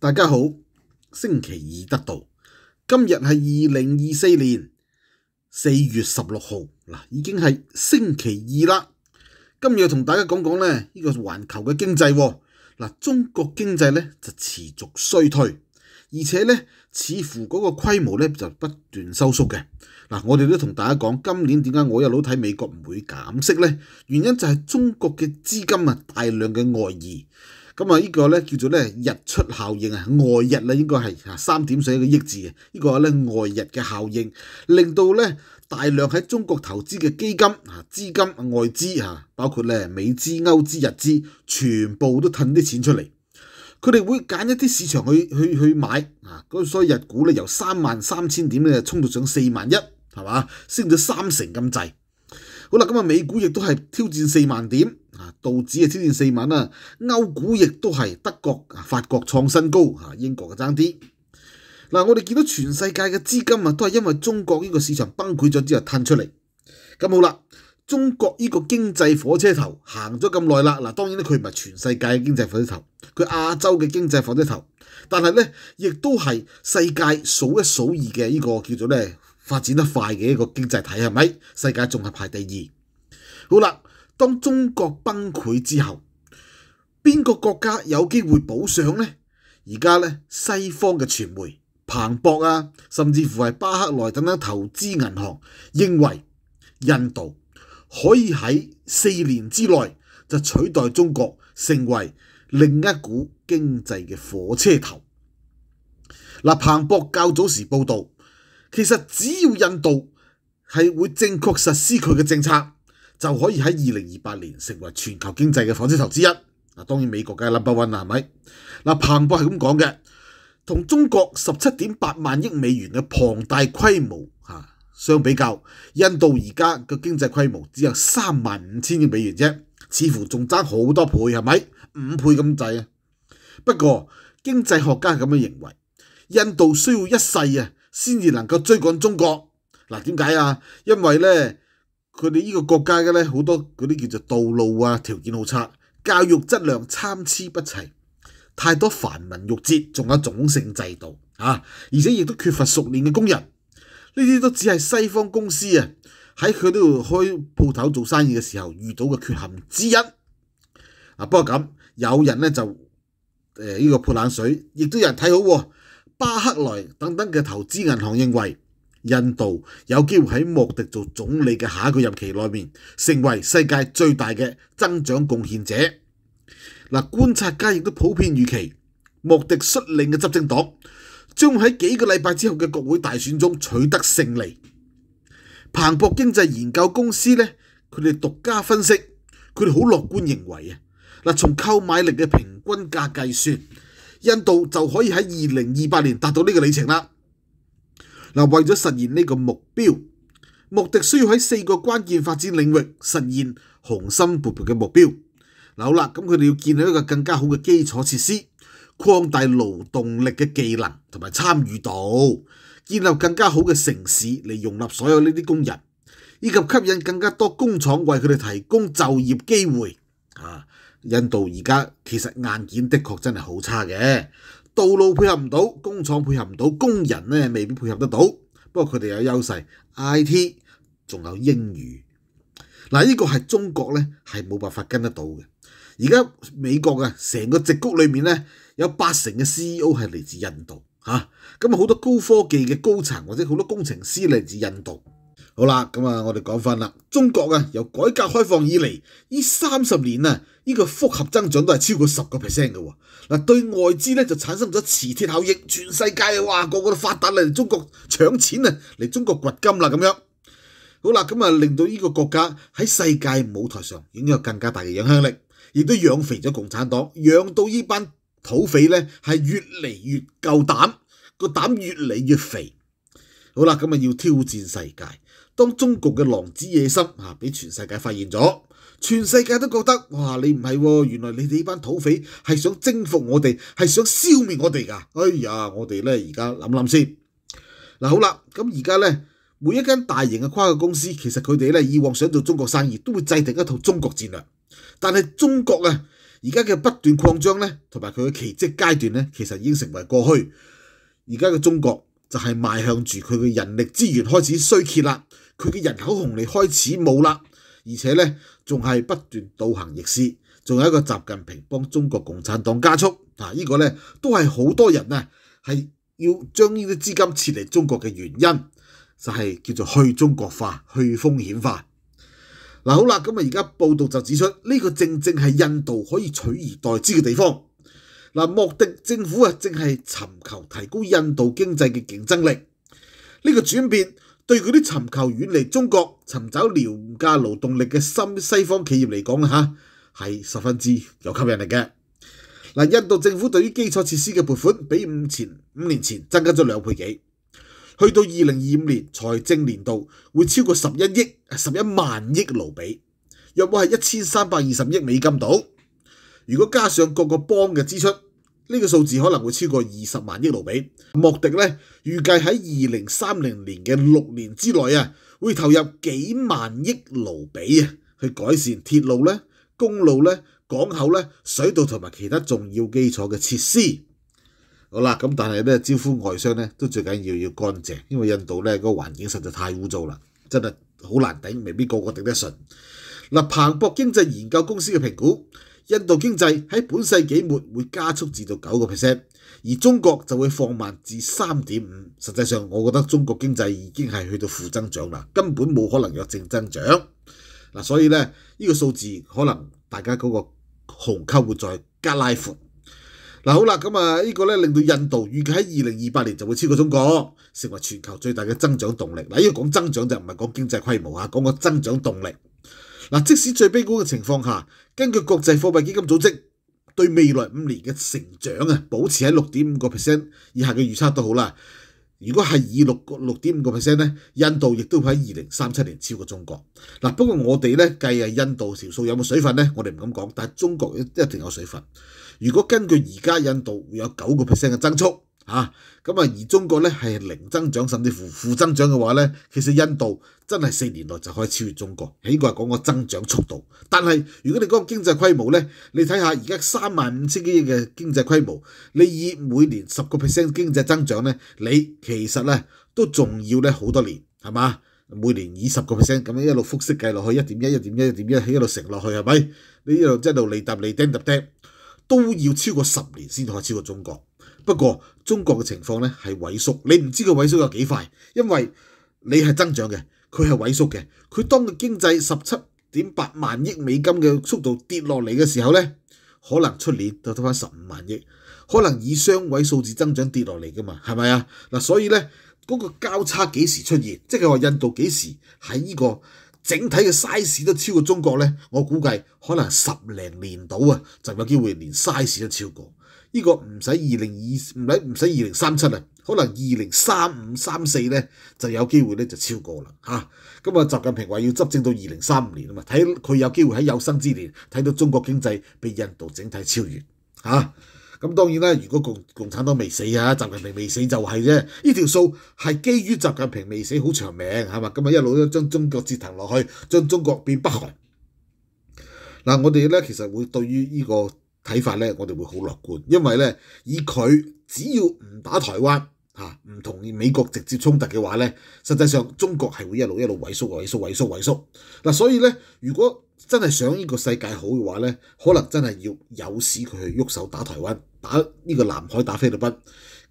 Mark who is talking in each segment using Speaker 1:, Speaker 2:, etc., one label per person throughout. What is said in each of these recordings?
Speaker 1: 大家好，星期二得到今日系二零二四年四月十六号，嗱已经系星期二啦。今日同大家讲讲咧呢个环球嘅经济，嗱中国经济咧就持续衰退，而且咧似乎嗰个规模咧就不断收缩嘅。嗱，我哋都同大家讲，今年点解我一路睇美国唔会减息咧？原因就系中国嘅资金啊大量嘅外移。咁啊，呢個咧叫做咧日出效應啊，外日咧應該係啊三點水一個益字嘅，呢個咧外日嘅效應，令到咧大量喺中國投資嘅基金啊資金外資啊，包括咧美資歐資日資，全部都褪啲錢出嚟，佢哋會揀一啲市場去去去買啊，咁所以日股咧由三萬三千點咧衝到上四萬一，係嘛，升咗三成咁滯。好啦，咁啊美股亦都係挑戰四萬點。啊，道指啊超战四萬啦，歐股亦都係德國、法國創新高吓英國爭啲。嗱，我哋見到全世界嘅資金啊，都係因為中國呢個市場崩潰咗之後褪出嚟。咁好啦，中國呢個經濟火車頭行咗咁耐啦。嗱，當然咧，佢唔係全世界嘅經濟火車頭，佢亞洲嘅經濟火車頭。但係咧，亦都係世界數一數二嘅呢個叫做咧發展得快嘅一個經濟體，係咪？世界仲係排第二。好啦。当中国崩溃之后，边个国家有机会补上呢？而家咧，西方嘅传媒彭博啊，甚至乎系巴克莱等等投资银行认为，印度可以喺四年之内就取代中国成为另一股经济嘅火车头。嗱，彭博较早时报道，其实只要印度系会正确实施佢嘅政策。就可以喺二零二八年成為全球經濟嘅火資頭之一。嗱，當然美國嘅 number one 啦，係咪？嗱，彭博係咁講嘅，同中國十七點八萬億美元嘅龐大規模嚇相比較，印度而家嘅經濟規模只有三萬五千億美元啫，似乎仲爭好多倍，係咪？五倍咁滯啊！不過經濟學家係咁樣認為，印度需要一世啊，先至能夠追趕中國。嗱，點解啊？因為咧。佢哋呢個國家嘅咧好多嗰啲叫做道路啊，條件好差，教育質量參差不齊，太多繁文縟節，仲有種姓制度啊，而且亦都缺乏熟練嘅工人。呢啲都只係西方公司啊喺佢度開鋪頭做生意嘅時候遇到嘅缺陷之一。啊，不過咁有人咧就誒呢個潑冷水，亦都有人睇好巴克萊等等嘅投資銀行認為。印度有機會喺莫迪做總理嘅下一個任期內面，成為世界最大嘅增長貢獻者。嗱，觀察家亦都普遍預期，莫迪率領嘅執政黨將喺幾個禮拜之後嘅國會大選中取得勝利。彭博經濟研究公司咧，佢哋獨家分析，佢哋好樂觀認為啊，嗱，從購買力嘅平均價計算，印度就可以喺二零二八年達到呢個里程啦。嗱，為咗實現呢個目標，目的需要喺四個關鍵發展領域實現雄心勃勃嘅目標。嗱，好啦，咁佢哋要建立一個更加好嘅基礎設施，擴大勞動力嘅技能同埋參與度，建立更加好嘅城市嚟容納所有呢啲工人，以及吸引更加多工廠為佢哋提供就業機會。啊，印度而家其實硬件的確真係好差嘅。道路配合唔到，工廠配合唔到，工人咧未必配合得到。不過佢哋有優勢，IT 仲有英語。嗱，呢個係中國咧係冇辦法跟得到嘅。而家美國啊，成個直谷裏面咧有八成嘅 CEO 係嚟自印度吓，咁啊好多高科技嘅高層或者好多工程師嚟自印度。好啦，咁啊，我哋讲翻啦。中国啊，由改革开放以嚟呢三十年啊，呢个复合增长都系超过十个 percent 嘅。嗱，对外资咧就产生咗磁铁效应，全世界哇个个发达嚟中国抢钱啊，嚟中国掘金啦咁样。好啦，咁啊令到呢个国家喺世界舞台上拥有更加大嘅影响力，亦都养肥咗共产党，养到呢班土匪咧系越嚟越够胆，个胆越嚟越肥。好啦，咁啊要挑战世界。当中国嘅狼子野心啊，俾全世界发现咗，全世界都觉得哇，你唔系，原来你哋呢班土匪系想征服我哋，系想消灭我哋噶。哎呀，我哋咧而家谂谂先。嗱，好啦，咁而家咧，每一间大型嘅跨国公司，其实佢哋咧以往想做中国生意，都会制定一套中国战略。但系中国啊，而家嘅不断扩张咧，同埋佢嘅奇迹阶段咧，其实已经成为过去。而家嘅中国。就係邁向住佢嘅人力資源開始衰竭啦，佢嘅人口红利開始冇啦，而且呢仲係不斷倒行逆施，仲有一個習近平幫中國共產黨加速，啊呢個呢都係好多人呢係要將呢啲資金撤離中國嘅原因，就係叫做去中國化、去風險化。嗱好啦，咁啊而家報道就指出，呢個正正係印度可以取而代之嘅地方。嗱，莫迪政府啊，正係尋求提高印度經濟嘅競爭力。呢個轉變對佢啲尋求遠離中國、尋找廉價勞動力嘅新西方企業嚟講吓，系係十分之有吸引力嘅。嗱，印度政府對於基礎設施嘅撥款比五前五年前增加咗兩倍幾，去到二零二五年財政年度會超過十一亿十一萬億盧比，約莫係一千三百二十億美金度。如果加上各個邦嘅支出，呢個數字可能會超過二十萬億盧比。莫迪咧預計喺二零三零年嘅六年之內啊，會投入幾萬億盧比啊，去改善鐵路咧、公路咧、港口咧、水道同埋其他重要基礎嘅設施。好啦，咁但係咧招呼外商咧都最緊要要乾淨，因為印度咧個環境實在太污糟啦，真係好難頂，未必個個頂得順。嗱，彭博經濟研究公司嘅評估。印度經濟喺本世紀末會加速至到九個 percent，而中國就會放慢至三點五。實際上，我覺得中國經濟已經係去到負增長啦，根本冇可能有正增長。嗱，所以咧，呢個數字可能大家嗰個紅溝會再加拉闊。嗱，好啦，咁啊，呢個咧令到印度預計喺二零二八年就會超過中國，成為全球最大嘅增長動力。嗱，呢個講增長就唔係講經濟規模啊，講個增長動力。嗱，即使最悲觀嘅情況下，根據國際貨幣基金組織對未來五年嘅成長啊，保持喺六點五個 percent 以下嘅預測都好啦。如果係以六个六點五個 percent 咧，印度亦都喺二零三七年超過中國。嗱，不過我哋咧計系印度条數有冇水分咧，我哋唔敢講，但係中國一定有水分。如果根據而家印度有九個 percent 嘅增速。嚇咁啊！而中國咧係零增長甚至乎負增長嘅話咧，其實印度真係四年內就可以超越中國。起個係講個增長速度。但係如果你講經濟規模咧，你睇下而家三萬五千億嘅經濟規模，你以每年十個 percent 經濟增長咧，你其實咧都仲要咧好多年，係嘛？每年以十個 percent 咁樣一路複式計落去，一點一一點一一點一一路乘落去係咪？你一路即係度嚟揼嚟揼疊都要超過十年先可以超過中國。不過，中國嘅情況咧係萎縮，你唔知佢萎縮有幾快，因為你係增長嘅，佢係萎縮嘅，佢當個經濟十七點八萬億美金嘅速度跌落嚟嘅時候咧，可能出年就得翻十五萬億，可能以雙位數字增長跌落嚟噶嘛，係咪啊？嗱，所以咧嗰個交叉幾時出現，即係話印度幾時喺呢個？整體嘅 size 都超過中國呢，我估計可能十零年到啊，就有機會連 size 都超過。呢個唔使二零二唔使唔使二零三七啊，可能二零三五三四呢，就有機會呢就超過啦吓。咁啊，習近平話要執政到二零三五年啊嘛，睇佢有機會喺有生之年睇到中國經濟被印度整體超越嚇。咁當然啦，如果共共產黨未死啊，習近平未死就係啫。呢條數係基於習近平未死，好長命係嘛？咁啊一路將中國折騰落去，將中國變北韓。嗱，我哋咧其實會對於呢個睇法咧，我哋會好樂觀，因為咧以佢只要唔打台灣嚇，唔同美國直接衝突嘅話咧，實際上中國係會一路一路萎縮、萎縮、萎縮、萎縮。嗱，所以咧，如果真係想呢個世界好嘅話咧，可能真係要有使佢去喐手打台灣。打呢個南海打菲律賓，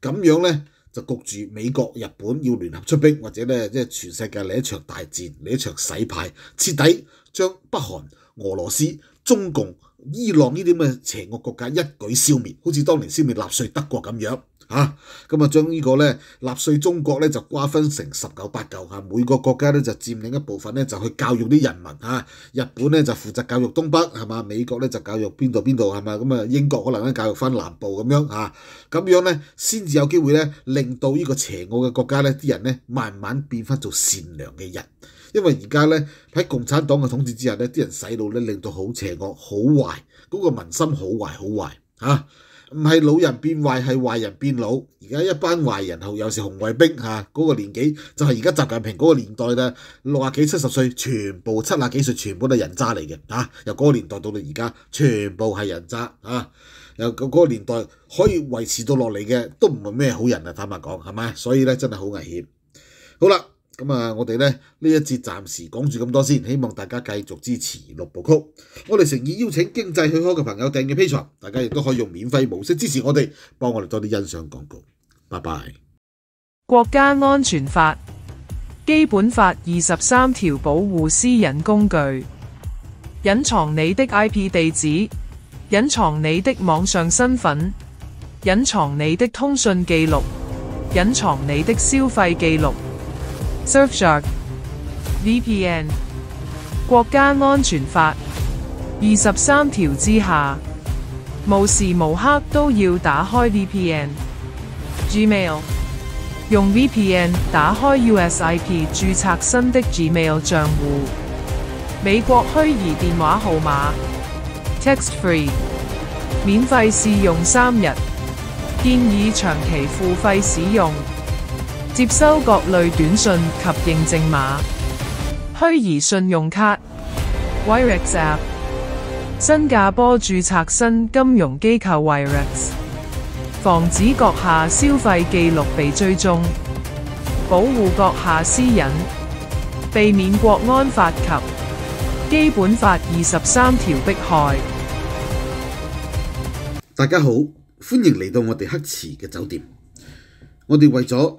Speaker 1: 咁樣呢，就焗住美國、日本要聯合出兵，或者咧即係全世界嚟一場大戰，嚟一場洗牌，徹底將北韓、俄羅斯、中共、伊朗呢啲咁嘅邪惡國家一舉消滅，好似當年消滅納粹德國咁樣。嚇！咁啊，將呢個咧納粹中國咧就瓜分成十九八九嚇，每個國家咧就佔領一部分咧，就去教育啲人民嚇。日本咧就負責教育東北係嘛，美國咧就教育邊度邊度係嘛，咁啊英國可能咧教育翻南部咁樣嚇。咁樣咧先至有機會咧，令到呢個邪惡嘅國家咧啲人咧慢慢變翻做善良嘅人，因為而家咧喺共產黨嘅統治之下咧，啲人洗腦咧令到好邪惡好壞，嗰個民心好壞好壞嚇。唔係老人變壞，係壞人變老。而家一班壞人又是紅衛兵嚇，嗰個年紀就係而家習近平嗰個年代啦，六十幾七十歲全部七十幾歲全部都係人渣嚟嘅嚇。由嗰個年代到到而家，全部係人渣嚇。由嗰個年代可以維持到落嚟嘅，都唔係咩好人啊！坦白講係咪所以咧真係好危險。好啦。咁啊，我哋咧呢一节暂时讲住咁多先，希望大家继续支持六部曲。我哋诚意邀请经济许可嘅朋友订嘅 P 场，大家亦都可以用免费模式支持我哋，帮我哋多啲欣赏广告。拜拜。
Speaker 2: 國家安全法基本法二十三條保護私隱工具，隱藏你的 IP 地址，隱藏你的網上身份，隱藏你的通讯記錄，隱藏你的消費記錄。Surgeon VPN 国家安全法二十三条之下，无时无刻都要打开 VPN。Gmail 用 VPN 打开 US IP 注册新的 Gmail 账户。美国虚拟电话号码 TextFree 免费试用三日，建议长期付费使用。接收各类短信及认证码，虚拟信用卡。Wirex app，新加坡注册新金融机构 Wirex，防止阁下消费记录被追踪，保护阁下私隐，避免国安法及基本法二十三条迫害。
Speaker 1: 大家好，欢迎嚟到我哋黑池嘅酒店。我哋为咗。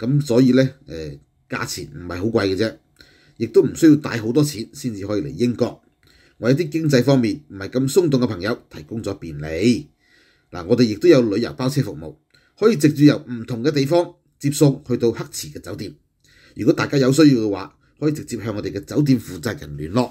Speaker 1: 咁所以咧，誒價錢唔係好貴嘅啫，亦都唔需要帶好多錢先至可以嚟英國。為有啲經濟方面唔係咁松動嘅朋友提供咗便利。嗱，我哋亦都有旅遊包車服務，可以直接由唔同嘅地方接送去到黑池嘅酒店。如果大家有需要嘅話，
Speaker 2: 可以直接向我哋嘅酒店負責人聯絡。